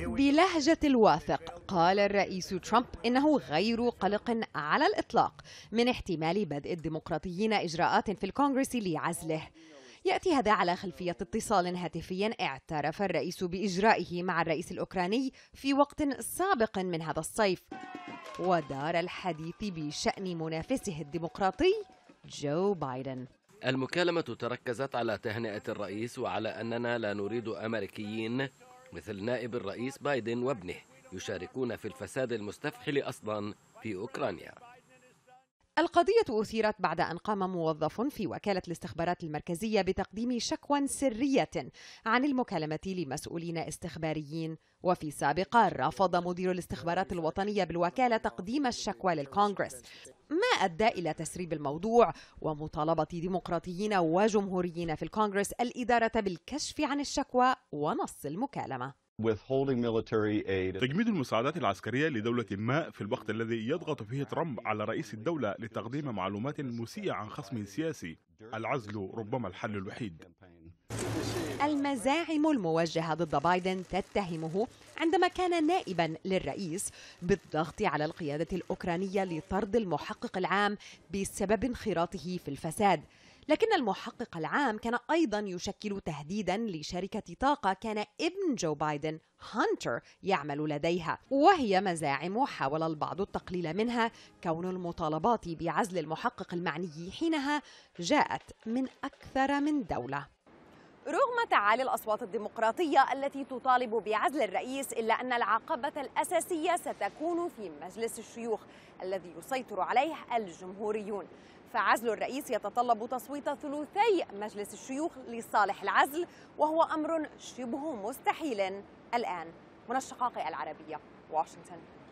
بلهجة الواثق قال الرئيس ترامب إنه غير قلق على الإطلاق من احتمال بدء الديمقراطيين إجراءات في الكونغرس لعزله يأتي هذا على خلفية اتصال هاتفي اعترف الرئيس بإجرائه مع الرئيس الأوكراني في وقت سابق من هذا الصيف ودار الحديث بشأن منافسه الديمقراطي جو بايدن المكالمة تركزت على تهنئة الرئيس وعلى أننا لا نريد أمريكيين مثل نائب الرئيس بايدن وابنه يشاركون في الفساد المستفحل أصلا في أوكرانيا القضية أثيرت بعد أن قام موظف في وكالة الاستخبارات المركزية بتقديم شكوى سرية عن المكالمة لمسؤولين استخباريين وفي سابقا رفض مدير الاستخبارات الوطنية بالوكالة تقديم الشكوى للكونغرس ما أدى إلى تسريب الموضوع ومطالبة ديمقراطيين وجمهوريين في الكونغرس الإدارة بالكشف عن الشكوى ونص المكالمة تجميد المساعدات العسكرية لدولة ما في الوقت الذي يضغط فيه ترامب على رئيس الدولة لتقديم معلومات مسيئة عن خصم سياسي العزل ربما الحل الوحيد المزاعم الموجهة ضد بايدن تتهمه عندما كان نائبا للرئيس بالضغط على القيادة الأوكرانية لطرد المحقق العام بسبب انخراطه في الفساد لكن المحقق العام كان أيضا يشكل تهديدا لشركة طاقة كان ابن جو بايدن هانتر يعمل لديها وهي مزاعم حاول البعض التقليل منها كون المطالبات بعزل المحقق المعني حينها جاءت من أكثر من دولة رغم تعالي الأصوات الديمقراطية التي تطالب بعزل الرئيس إلا أن العقبة الأساسية ستكون في مجلس الشيوخ الذي يسيطر عليه الجمهوريون فعزل الرئيس يتطلب تصويت ثلثي مجلس الشيوخ لصالح العزل وهو أمر شبه مستحيل الآن من الشقاق العربية واشنطن